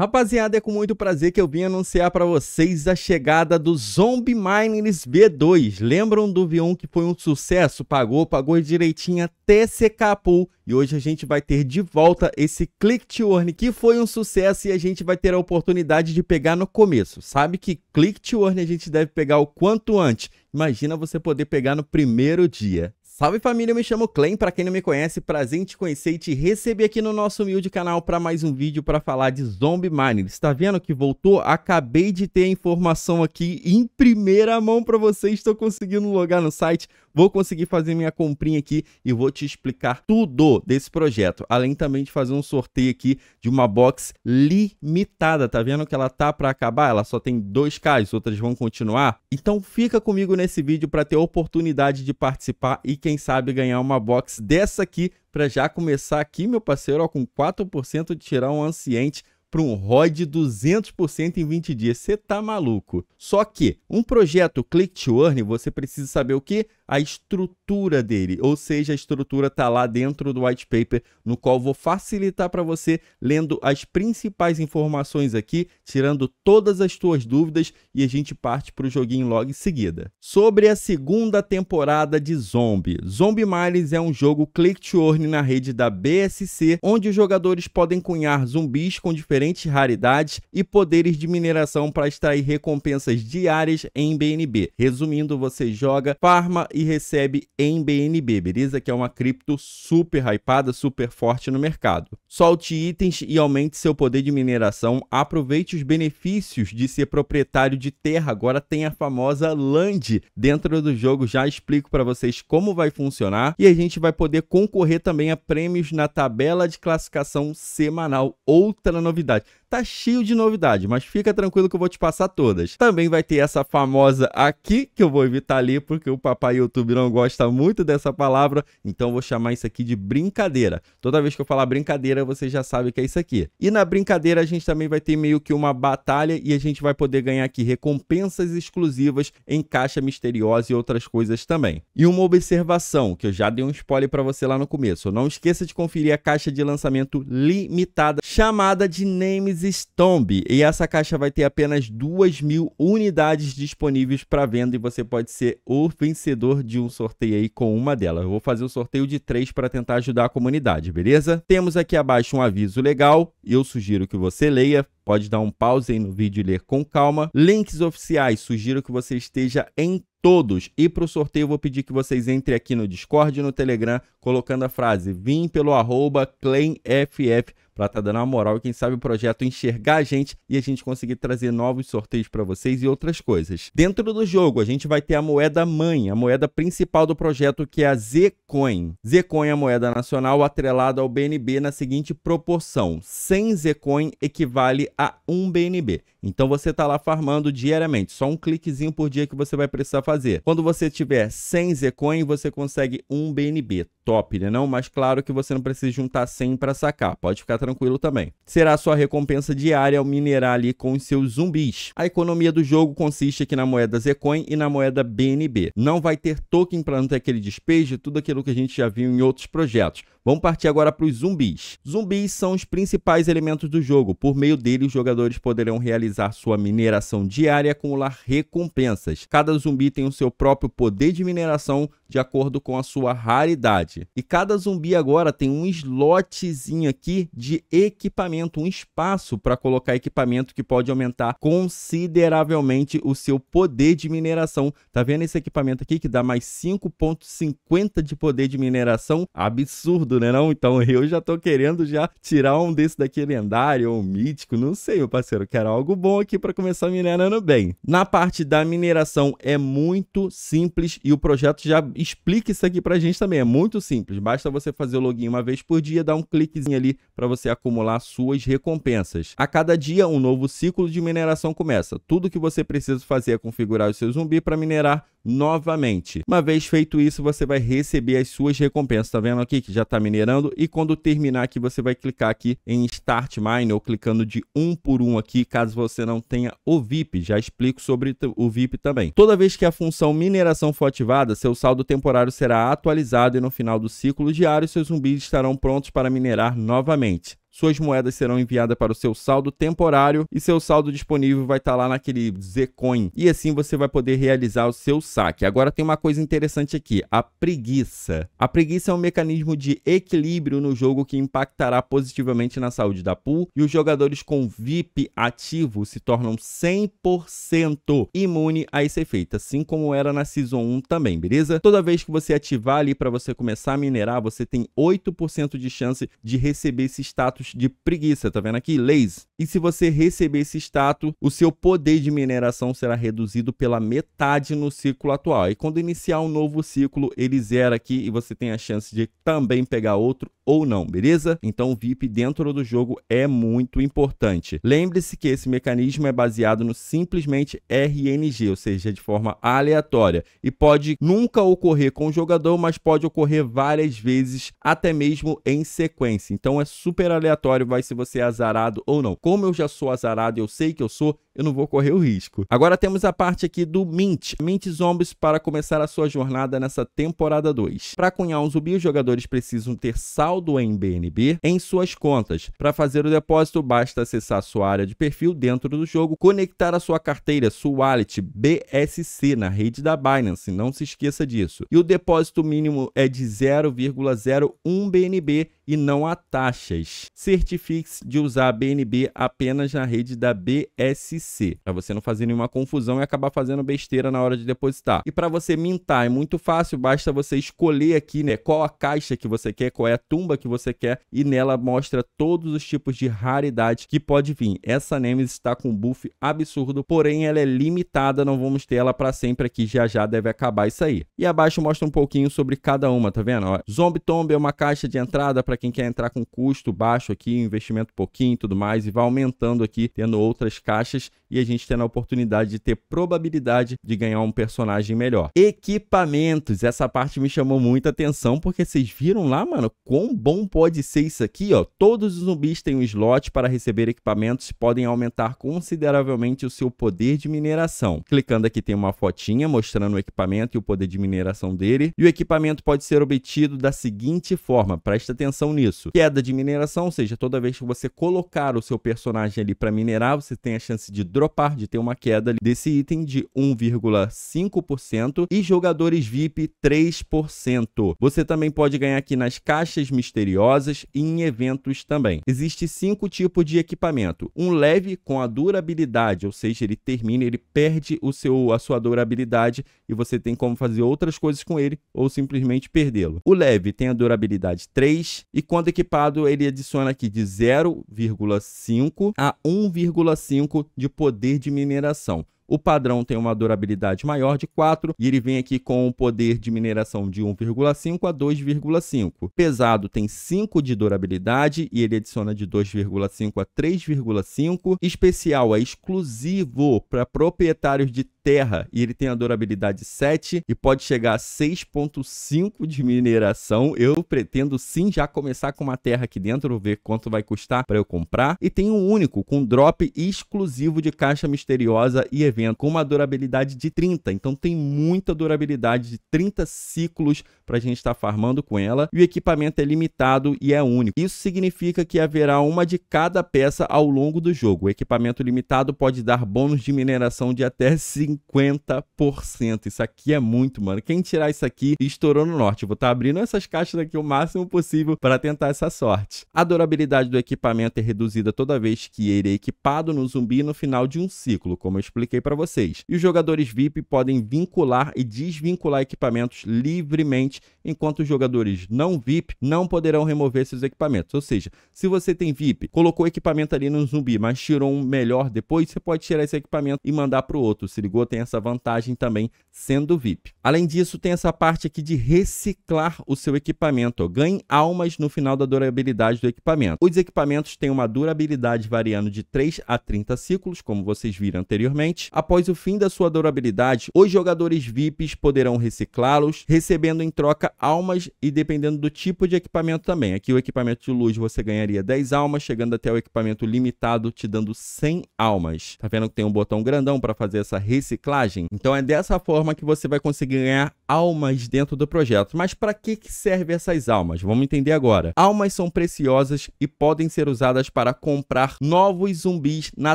Rapaziada, é com muito prazer que eu vim anunciar para vocês a chegada do Zombie Miners V2. Lembram do V1 que foi um sucesso? Pagou, pagou direitinho até secar a pool. E hoje a gente vai ter de volta esse Click to Earn que foi um sucesso e a gente vai ter a oportunidade de pegar no começo. Sabe que Click to Earn a gente deve pegar o quanto antes. Imagina você poder pegar no primeiro dia. Salve família, eu me chamo Clem, para quem não me conhece, prazer em te conhecer e te receber aqui no nosso humilde canal para mais um vídeo para falar de Zombie Miner. Está vendo que voltou? Acabei de ter a informação aqui em primeira mão para vocês, estou conseguindo logar no site, vou conseguir fazer minha comprinha aqui e vou te explicar tudo desse projeto, além também de fazer um sorteio aqui de uma box limitada, tá vendo que ela tá para acabar, ela só tem dois as outras vão continuar, então fica comigo nesse vídeo para ter a oportunidade de participar e quem quem sabe ganhar uma box dessa aqui para já começar aqui, meu parceiro, ó, com 4% de tirar um anciente para um ROI de 200% em 20 dias. Você tá maluco? Só que um projeto click to earn, você precisa saber o que? a estrutura dele, ou seja, a estrutura está lá dentro do white paper, no qual vou facilitar para você lendo as principais informações aqui, tirando todas as tuas dúvidas e a gente parte para o joguinho logo em seguida. Sobre a segunda temporada de Zombie. Zombie Miles é um jogo click to earn na rede da BSC, onde os jogadores podem cunhar zumbis com diferentes raridades e poderes de mineração para extrair recompensas diárias em BNB. Resumindo, você joga, farma e e recebe em BNB, beleza? Que é uma cripto super hypada, super forte no mercado. Solte itens e aumente seu poder de mineração. Aproveite os benefícios de ser proprietário de terra. Agora tem a famosa land dentro do jogo. Já explico para vocês como vai funcionar e a gente vai poder concorrer também a prêmios na tabela de classificação semanal. Outra novidade tá cheio de novidade, mas fica tranquilo que eu vou te passar todas. Também vai ter essa famosa aqui, que eu vou evitar ali, porque o papai YouTube não gosta muito dessa palavra, então vou chamar isso aqui de brincadeira. Toda vez que eu falar brincadeira, você já sabe que é isso aqui. E na brincadeira, a gente também vai ter meio que uma batalha e a gente vai poder ganhar aqui recompensas exclusivas em caixa misteriosa e outras coisas também. E uma observação, que eu já dei um spoiler para você lá no começo. Não esqueça de conferir a caixa de lançamento limitada chamada de Names Stomb. E essa caixa vai ter apenas 2 mil unidades disponíveis para venda e você pode ser o vencedor de um sorteio aí com uma delas. Eu vou fazer um sorteio de três para tentar ajudar a comunidade, beleza? Temos aqui abaixo um aviso legal. Eu sugiro que você leia, pode dar um pause aí no vídeo e ler com calma. Links oficiais, sugiro que você esteja em todos. E para o sorteio, vou pedir que vocês entrem aqui no Discord e no Telegram, colocando a frase Vim pelo arroba ClaimFF para estar tá dando uma moral e quem sabe o projeto enxergar a gente e a gente conseguir trazer novos sorteios para vocês e outras coisas. Dentro do jogo, a gente vai ter a moeda mãe, a moeda principal do projeto, que é a Zcoin. Zcoin é a moeda nacional atrelada ao BNB na seguinte proporção: 100 Zcoin equivale a 1 BNB. Então você está lá farmando diariamente, só um cliquezinho por dia que você vai precisar fazer. Quando você tiver 100 Zcoin, você consegue um BNB. Top, né não? Mas claro que você não precisa juntar 100 para sacar, pode ficar tranquilo também. Será a sua recompensa diária ao minerar ali com os seus zumbis. A economia do jogo consiste aqui na moeda Zcoin e na moeda BNB. Não vai ter token para não ter aquele despejo, tudo aquilo que a gente já viu em outros projetos. Vamos partir agora para os zumbis. Zumbis são os principais elementos do jogo. Por meio dele, os jogadores poderão realizar realizar sua mineração diária e acumular recompensas. Cada zumbi tem o seu próprio poder de mineração de acordo com a sua raridade. E cada zumbi agora tem um slotzinho aqui de equipamento, um espaço para colocar equipamento que pode aumentar consideravelmente o seu poder de mineração. Tá vendo esse equipamento aqui que dá mais 5.50 de poder de mineração? Absurdo, né não? Então eu já tô querendo já tirar um desse daqui lendário ou mítico, não sei, meu parceiro, quero algo bom aqui para começar minerando bem. Na parte da mineração é muito simples e o projeto já explica isso aqui a gente também. É muito simples. Basta você fazer o login uma vez por dia, dar um cliquezinho ali para você acumular suas recompensas. A cada dia, um novo ciclo de mineração começa. Tudo que você precisa fazer é configurar o seu zumbi para minerar novamente. Uma vez feito isso, você vai receber as suas recompensas. Está vendo aqui que já está minerando? E quando terminar aqui, você vai clicar aqui em Start Mine ou clicando de um por um aqui, caso você não tenha o VIP. Já explico sobre o VIP também. Toda vez que a função mineração for ativada, seu saldo temporário será atualizado e no final do ciclo diário seus zumbis estarão prontos para minerar novamente suas moedas serão enviadas para o seu saldo temporário e seu saldo disponível vai estar tá lá naquele Zcoin. E assim você vai poder realizar o seu saque. Agora tem uma coisa interessante aqui, a preguiça. A preguiça é um mecanismo de equilíbrio no jogo que impactará positivamente na saúde da pool e os jogadores com VIP ativo se tornam 100% imune a esse efeito, assim como era na Season 1 também, beleza? Toda vez que você ativar ali para você começar a minerar, você tem 8% de chance de receber esse status status de preguiça, tá vendo aqui? Lazy. E se você receber esse status, o seu poder de mineração será reduzido pela metade no ciclo atual. E quando iniciar um novo ciclo, ele zera aqui e você tem a chance de também pegar outro ou não, beleza? Então o VIP dentro do jogo é muito importante. Lembre-se que esse mecanismo é baseado no simplesmente RNG, ou seja, de forma aleatória, e pode nunca ocorrer com o jogador, mas pode ocorrer várias vezes, até mesmo em sequência. Então é super aleatório aleatório vai se você é azarado ou não. Como eu já sou azarado, eu sei que eu sou, eu não vou correr o risco. Agora temos a parte aqui do Mint. Mint Zombies para começar a sua jornada nessa temporada 2. Para cunhar um zumbi, os jogadores precisam ter saldo em BNB em suas contas. Para fazer o depósito, basta acessar sua área de perfil dentro do jogo, conectar a sua carteira, sua wallet BSC na rede da Binance, não se esqueça disso. E o depósito mínimo é de 0,01 BNB e não há taxas. Certifique-se de usar a BNB apenas na rede da BSC para você não fazer nenhuma confusão e acabar fazendo besteira na hora de depositar. E para você mintar é muito fácil, basta você escolher aqui, né, qual a caixa que você quer, qual é a tumba que você quer e nela mostra todos os tipos de raridade que pode vir. Essa Nemesis está com um buff absurdo, porém ela é limitada, não vamos ter ela para sempre aqui, já já deve acabar isso aí. E abaixo mostra um pouquinho sobre cada uma, tá vendo? Ó, Zombie Tomb é uma caixa de entrada para quem quer entrar com custo baixo aqui, investimento pouquinho e tudo mais, e vai aumentando aqui, tendo outras caixas e a gente tendo a oportunidade de ter probabilidade de ganhar um personagem melhor. Equipamentos, essa parte me chamou muita atenção porque vocês viram lá, mano, quão bom pode ser isso aqui, ó. Todos os zumbis têm um slot para receber equipamentos e podem aumentar consideravelmente o seu poder de mineração. Clicando aqui tem uma fotinha mostrando o equipamento e o poder de mineração dele. E o equipamento pode ser obtido da seguinte forma, presta atenção nisso. Queda de mineração, ou seja, toda vez que você colocar o seu personagem ali para minerar, você tem a chance de de dropar, de ter uma queda desse item de 1,5% e jogadores VIP 3%. Você também pode ganhar aqui nas caixas misteriosas e em eventos também. Existem cinco tipos de equipamento. Um leve com a durabilidade, ou seja, ele termina, ele perde o seu, a sua durabilidade e você tem como fazer outras coisas com ele ou simplesmente perdê-lo. O leve tem a durabilidade 3 e quando equipado ele adiciona aqui de 0,5 a 1,5 de poder de mineração. O padrão tem uma durabilidade maior de 4 e ele vem aqui com um poder de mineração de 1,5 a 2,5. Pesado tem 5 de durabilidade e ele adiciona de 2,5 a 3,5. Especial é exclusivo para proprietários de terra e ele tem a durabilidade 7 e pode chegar a 6.5 de mineração. Eu pretendo sim já começar com uma terra aqui dentro, ver quanto vai custar para eu comprar. E tem um único com drop exclusivo de caixa misteriosa e evento evento com uma durabilidade de 30. Então tem muita durabilidade de 30 ciclos para a gente estar tá farmando com ela. E o equipamento é limitado e é único. Isso significa que haverá uma de cada peça ao longo do jogo. O equipamento limitado pode dar bônus de mineração de até 50%. Isso aqui é muito, mano. Quem tirar isso aqui estourou no norte. vou estar tá abrindo essas caixas aqui o máximo possível para tentar essa sorte. A durabilidade do equipamento é reduzida toda vez que ele é equipado no zumbi no final de um ciclo, como eu expliquei para para vocês. E os jogadores VIP podem vincular e desvincular equipamentos livremente enquanto os jogadores não VIP não poderão remover seus equipamentos. Ou seja, se você tem VIP, colocou equipamento ali no zumbi, mas tirou um melhor depois, você pode tirar esse equipamento e mandar para o outro. Se ligou? Tem essa vantagem também sendo VIP. Além disso, tem essa parte aqui de reciclar o seu equipamento. Ganhe almas no final da durabilidade do equipamento. Os equipamentos têm uma durabilidade variando de 3 a 30 ciclos, como vocês viram anteriormente. Após o fim da sua durabilidade, os jogadores VIPs poderão reciclá-los, recebendo em troca almas e dependendo do tipo de equipamento também. Aqui o equipamento de luz você ganharia 10 almas, chegando até o equipamento limitado te dando 100 almas. Tá vendo que tem um botão grandão para fazer essa reciclagem? Então é dessa forma que você vai conseguir ganhar almas dentro do projeto. Mas para que, que servem essas almas? Vamos entender agora. Almas são preciosas e podem ser usadas para comprar novos zumbis na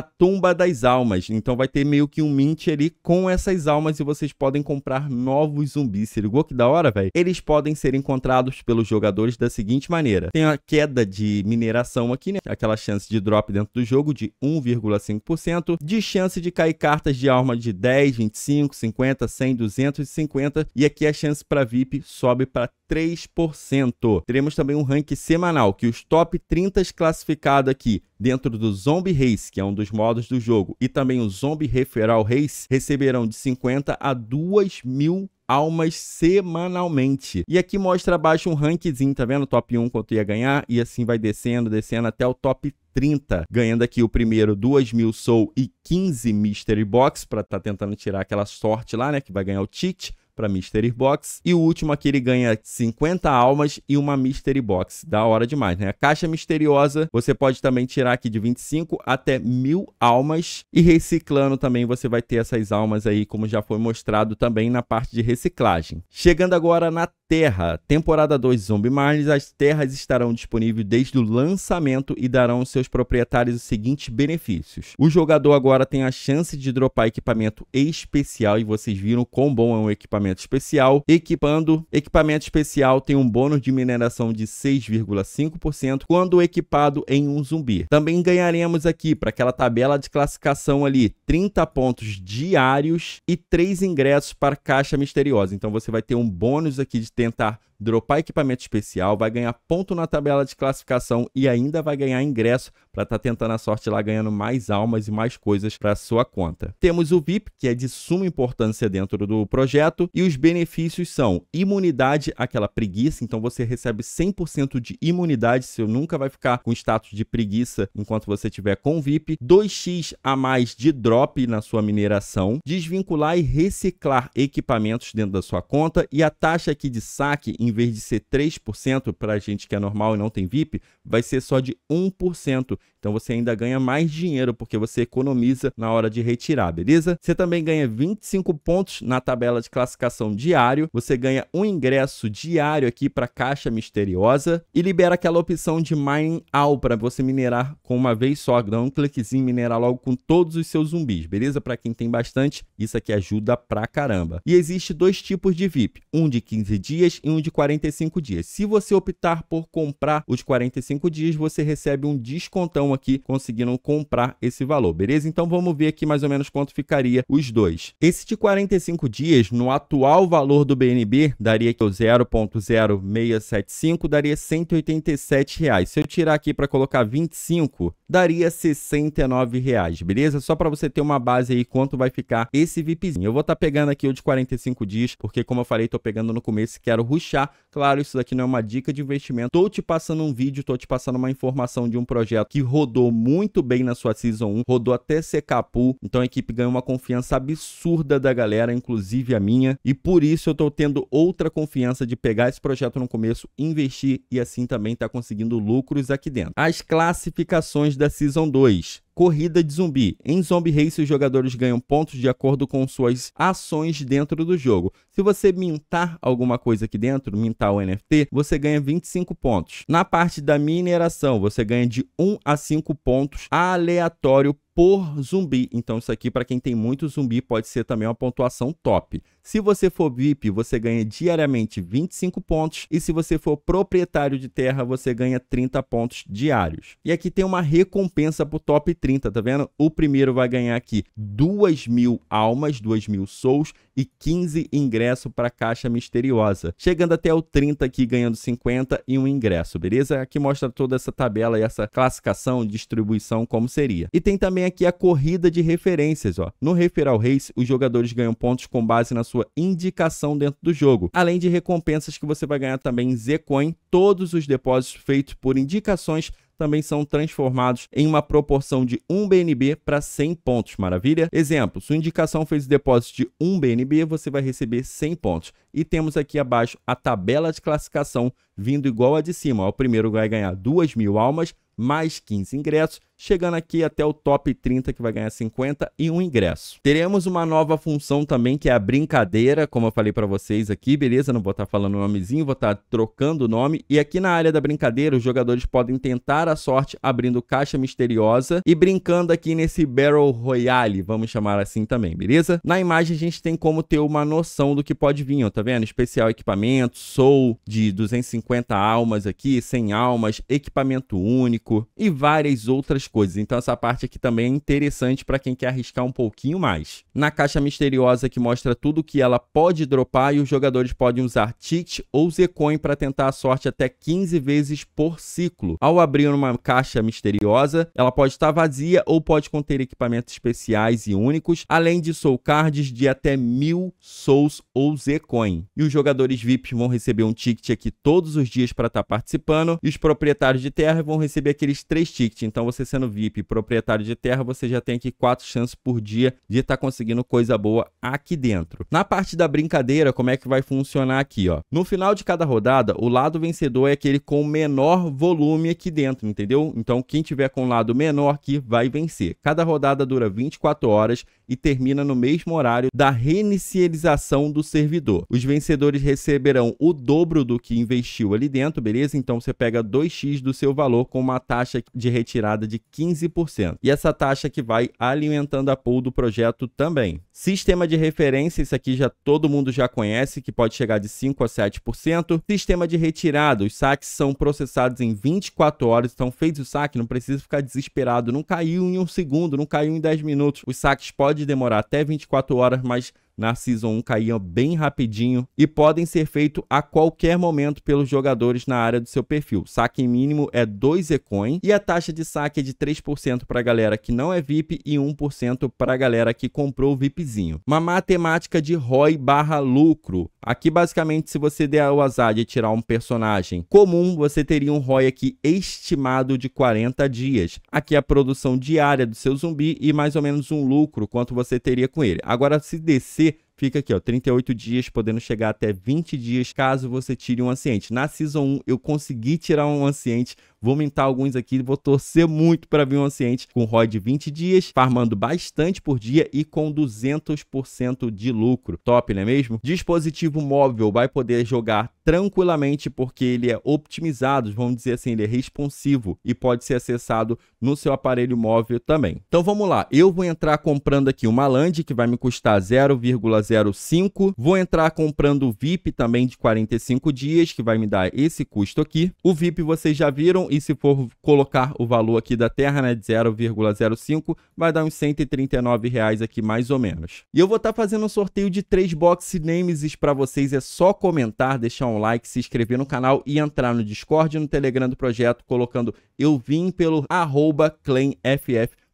tumba das almas. Então vai ter meio que um mint ali com essas almas e vocês podem comprar novos zumbis. Se ligou que da hora, velho? Eles podem ser encontrados pelos jogadores da seguinte maneira. Tem a queda de mineração aqui, né? Aquela chance de drop dentro do jogo de 1,5%, de chance de cair cartas de alma de 10, 25, 50, 100, 250 e aqui a chance para VIP sobe para 3%. Teremos também um ranking semanal, que os top 30 classificados aqui dentro do Zombie Race, que é um dos modos do jogo, e também o Zombie Referral Race, receberão de 50 a 2 mil almas semanalmente. E aqui mostra abaixo um rankzinho, tá vendo? Top 1 quanto ia ganhar, e assim vai descendo, descendo até o top 30, ganhando aqui o primeiro 2 mil Soul e 15 Mystery Box, para estar tá tentando tirar aquela sorte lá, né, que vai ganhar o cheat para Mystery Box. E o último aqui ele ganha 50 almas e uma Mystery Box. Da hora demais, né? A caixa misteriosa você pode também tirar aqui de 25 até mil almas. E reciclando também você vai ter essas almas aí, como já foi mostrado também na parte de reciclagem. Chegando agora na Terra, temporada 2 Zombie Marlins, as terras estarão disponíveis desde o lançamento e darão aos seus proprietários os seguintes benefícios. O jogador agora tem a chance de dropar equipamento especial, e vocês viram quão bom é um equipamento especial. Equipando, equipamento especial tem um bônus de mineração de 6,5% quando equipado em um zumbi. Também ganharemos aqui, para aquela tabela de classificação ali, 30 pontos diários e 3 ingressos para caixa misteriosa. Então você vai ter um bônus aqui de tentar dropar equipamento especial, vai ganhar ponto na tabela de classificação e ainda vai ganhar ingresso para estar tá tentando a sorte lá ganhando mais almas e mais coisas para sua conta. Temos o VIP, que é de suma importância dentro do projeto, e os benefícios são imunidade, aquela preguiça, então você recebe 100% de imunidade, você nunca vai ficar com status de preguiça enquanto você tiver com o VIP, 2x a mais de drop na sua mineração, desvincular e reciclar equipamentos dentro da sua conta e a taxa aqui de saque em vez de ser 3% para a gente que é normal e não tem VIP, vai ser só de 1%. Então você ainda ganha mais dinheiro porque você economiza na hora de retirar, beleza? Você também ganha 25 pontos na tabela de classificação diário. Você ganha um ingresso diário aqui para caixa misteriosa e libera aquela opção de Mine All para você minerar com uma vez só. Dá um cliquezinho minerar logo com todos os seus zumbis, beleza? Para quem tem bastante, isso aqui ajuda pra caramba. E existe dois tipos de VIP, um de 15 dias e um de 45 dias. Se você optar por comprar os 45 dias, você recebe um descontão aqui conseguiram comprar esse valor, beleza? Então vamos ver aqui mais ou menos quanto ficaria os dois. Esse de 45 dias, no atual valor do BNB, daria que 0.0675, daria 187. Reais. Se eu tirar aqui para colocar 25, daria 69, reais, beleza? Só para você ter uma base aí quanto vai ficar esse VIPzinho. Eu vou estar tá pegando aqui o de 45 dias, porque como eu falei, estou pegando no começo e quero ruxar Claro, isso daqui não é uma dica de investimento. Tô te passando um vídeo, tô te passando uma informação de um projeto que rodou muito bem na sua Season 1, rodou até Secapu. Então a equipe ganhou uma confiança absurda da galera, inclusive a minha. E por isso eu tô tendo outra confiança de pegar esse projeto no começo, investir e assim também tá conseguindo lucros aqui dentro. As classificações da Season 2 corrida de zumbi. Em Zombie Race, os jogadores ganham pontos de acordo com suas ações dentro do jogo. Se você mintar alguma coisa aqui dentro, mintar o NFT, você ganha 25 pontos. Na parte da mineração, você ganha de 1 a 5 pontos aleatório por zumbi. Então isso aqui para quem tem muito zumbi pode ser também uma pontuação top. Se você for VIP, você ganha diariamente 25 pontos e se você for proprietário de terra, você ganha 30 pontos diários. E aqui tem uma recompensa para o top 30, tá vendo? O primeiro vai ganhar aqui 2 mil almas, 2 mil souls e 15 ingressos para a caixa misteriosa. Chegando até o 30 aqui, ganhando 50 e um ingresso, beleza? Aqui mostra toda essa tabela e essa classificação, distribuição, como seria. E tem também aqui a corrida de referências, ó. No Referral Race, os jogadores ganham pontos com base na sua sua indicação dentro do jogo, além de recompensas que você vai ganhar também em Zcoin. Todos os depósitos feitos por indicações também são transformados em uma proporção de 1 BNB para 100 pontos, maravilha? Exemplo, sua indicação fez depósito de 1 BNB, você vai receber 100 pontos. E temos aqui abaixo a tabela de classificação vindo igual a de cima. O primeiro vai ganhar 2 mil almas, mais 15 ingressos chegando aqui até o top 30 que vai ganhar 50 e um ingresso. Teremos uma nova função também que é a brincadeira, como eu falei para vocês aqui, beleza? Não vou estar tá falando o nomezinho, vou estar tá trocando o nome e aqui na área da brincadeira os jogadores podem tentar a sorte abrindo caixa misteriosa e brincando aqui nesse barrel Royale, vamos chamar assim também, beleza? Na imagem a gente tem como ter uma noção do que pode vir, ó, tá vendo? Especial equipamento, soul de 250 almas aqui, 100 almas, equipamento único e várias outras coisas. Então essa parte aqui também é interessante para quem quer arriscar um pouquinho mais. Na caixa misteriosa que mostra tudo que ela pode dropar e os jogadores podem usar Ticket ou Zcoin para tentar a sorte até 15 vezes por ciclo. Ao abrir uma caixa misteriosa, ela pode estar vazia ou pode conter equipamentos especiais e únicos, além de soul cards de até mil souls ou Zcoin. E os jogadores VIPs vão receber um ticket aqui todos os dias para estar tá participando e os proprietários de terra vão receber aqueles três tickets. Então você sendo sendo VIP, proprietário de terra, você já tem aqui quatro chances por dia de estar tá conseguindo coisa boa aqui dentro. Na parte da brincadeira, como é que vai funcionar aqui, ó? No final de cada rodada, o lado vencedor é aquele com menor volume aqui dentro, entendeu? Então, quem tiver com o lado menor aqui vai vencer. Cada rodada dura 24 horas e termina no mesmo horário da reinicialização do servidor. Os vencedores receberão o dobro do que investiu ali dentro, beleza? Então, você pega 2x do seu valor com uma taxa de retirada de 15%. E essa taxa que vai alimentando a pool do projeto também. Sistema de referência, isso aqui já todo mundo já conhece, que pode chegar de 5 a 7%. Sistema de retirada, os saques são processados em 24 horas, então fez o saque, não precisa ficar desesperado, não caiu em um segundo, não caiu em 10 minutos. Os saques pode demorar até 24 horas, mas na Season 1 caíam bem rapidinho e podem ser feitos a qualquer momento pelos jogadores na área do seu perfil. Saque mínimo é 2 Ecoin e a taxa de saque é de 3% para a galera que não é VIP e 1% para a galera que comprou o VIPzinho. Uma matemática de ROI barra lucro. Aqui basicamente se você der o azar de tirar um personagem comum, você teria um ROI aqui estimado de 40 dias. Aqui é a produção diária do seu zumbi e mais ou menos um lucro quanto você teria com ele. Agora se descer fica aqui, ó, 38 dias, podendo chegar até 20 dias caso você tire um anciente. Na Season 1, eu consegui tirar um anciente, Vou aumentar alguns aqui, vou torcer muito para vir um anciente com ROI de 20 dias, farmando bastante por dia e com 200% de lucro. Top, não é mesmo? Dispositivo móvel vai poder jogar tranquilamente porque ele é optimizado, vamos dizer assim, ele é responsivo e pode ser acessado no seu aparelho móvel também. Então vamos lá, eu vou entrar comprando aqui uma land que vai me custar 0,05, vou entrar comprando o VIP também de 45 dias que vai me dar esse custo aqui. O VIP vocês já viram e se for colocar o valor aqui da terra, né, de 0,05, vai dar uns 139 reais aqui mais ou menos. E eu vou estar tá fazendo um sorteio de três box Nemesis para vocês, é só comentar, deixar um like, se inscrever no canal e entrar no Discord e no Telegram do projeto colocando eu vim pelo arroba claimff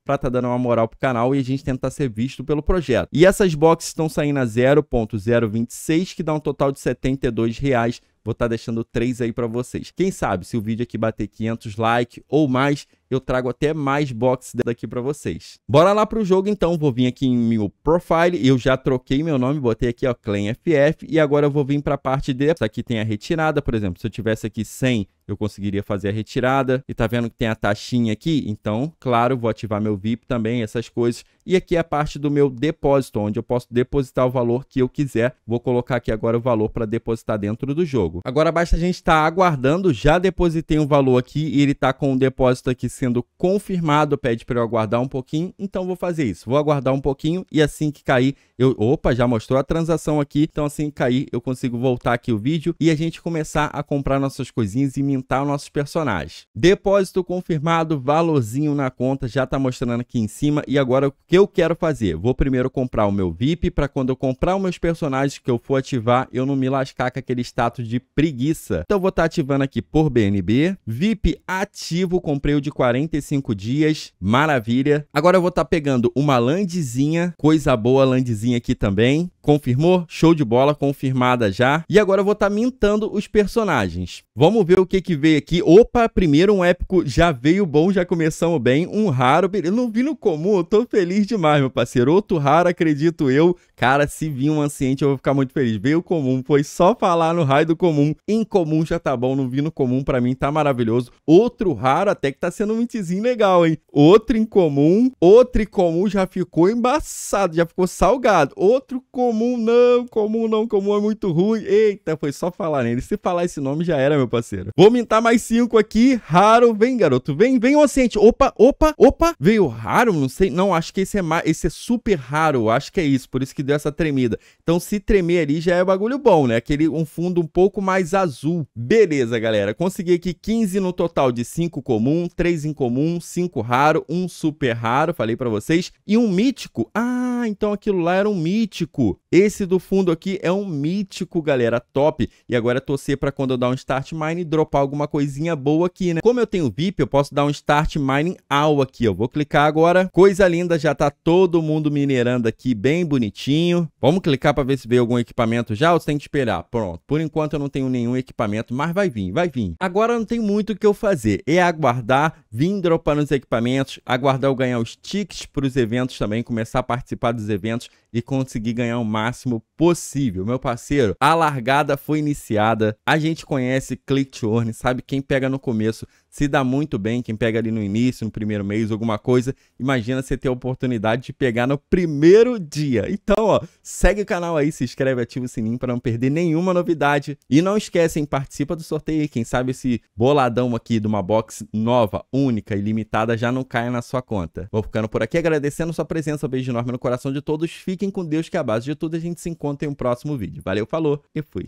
para estar tá dando uma moral pro canal e a gente tentar ser visto pelo projeto. E essas boxes estão saindo a 0.026, que dá um total de 72 reais vou estar tá deixando três aí para vocês. Quem sabe, se o vídeo aqui bater 500 likes ou mais, eu trago até mais box daqui para vocês. Bora lá para o jogo então, vou vir aqui em meu profile, eu já troquei meu nome, botei aqui ó, Clan FF e agora eu vou vir para a parte de, aqui tem a retirada, por exemplo, se eu tivesse aqui 100, eu conseguiria fazer a retirada. E tá vendo que tem a taxinha aqui? Então, claro, vou ativar meu VIP também, essas coisas. E aqui é a parte do meu depósito, onde eu posso depositar o valor que eu quiser. Vou colocar aqui agora o valor para depositar dentro do jogo jogo. Agora basta a gente estar tá aguardando, já depositei um valor aqui e ele está com o depósito aqui sendo confirmado, pede para eu aguardar um pouquinho, então vou fazer isso. Vou aguardar um pouquinho e assim que cair, eu, opa, já mostrou a transação aqui, então assim que cair eu consigo voltar aqui o vídeo e a gente começar a comprar nossas coisinhas e mintar nossos personagens. Depósito confirmado, valorzinho na conta, já está mostrando aqui em cima e agora o que eu quero fazer? Vou primeiro comprar o meu VIP para quando eu comprar os meus personagens que eu for ativar, eu não me lascar com aquele status de preguiça. Então vou estar tá ativando aqui por BNB. VIP ativo, comprei o de 45 dias, maravilha. Agora eu vou estar tá pegando uma landzinha, coisa boa landzinha aqui também. Confirmou? Show de bola, confirmada já. E agora eu vou estar tá mintando os personagens. Vamos ver o que que veio aqui. Opa, primeiro um épico já veio bom, já começamos bem. Um raro, eu não vi no comum, eu tô feliz demais, meu parceiro. Outro raro, acredito eu. Cara, se vir um anciente eu vou ficar muito feliz. Veio comum, foi só falar no raio do comum comum, incomum já tá bom, no vinho comum para mim tá maravilhoso. Outro raro até que tá sendo um mintzinho legal, hein? Outro incomum, outro comum já ficou embaçado, já ficou salgado. Outro comum não, comum não, comum é muito ruim. Eita, foi só falar nele. Se falar esse nome já era, meu parceiro. Vou mintar mais cinco aqui. Raro, vem, garoto, vem, vem, oceante. Opa, opa, opa. Veio raro, não sei, não, acho que esse é mais, esse é super raro, acho que é isso, por isso que deu essa tremida. Então se tremer ali já é bagulho bom, né? Aquele um fundo um pouco mais azul. Beleza, galera. Consegui aqui 15 no total de 5 comum, 3 incomum, 5 raro, 1 super raro, falei pra vocês, e um mítico. Ah, então aquilo lá era um mítico. Esse do fundo aqui é um mítico, galera, top. E agora é torcer pra quando eu dar um start mine, dropar alguma coisinha boa aqui, né? Como eu tenho VIP, eu posso dar um start mining all aqui. Eu vou clicar agora. Coisa linda, já tá todo mundo minerando aqui, bem bonitinho. Vamos clicar pra ver se veio algum equipamento já ou tem que esperar? Pronto, por enquanto eu não tenho nenhum equipamento, mas vai vir, vai vir. Agora não tem muito o que eu fazer, é aguardar vir dropar nos equipamentos, aguardar eu ganhar os tickets para os eventos também, começar a participar dos eventos e conseguir ganhar o máximo possível. Meu parceiro, a largada foi iniciada, a gente conhece Click to Earn, sabe quem pega no começo se dá muito bem, quem pega ali no início, no primeiro mês, alguma coisa, imagina você ter a oportunidade de pegar no primeiro dia. Então, ó, segue o canal aí, se inscreve, ativa o sininho para não perder nenhuma novidade. E não esquecem, participa do sorteio, quem sabe esse boladão aqui de uma box nova, um única e limitada já não caia na sua conta. Vou ficando por aqui agradecendo sua presença, um beijo enorme no coração de todos. Fiquem com Deus, que é a base de tudo. A gente se encontra em um próximo vídeo. Valeu, falou e fui.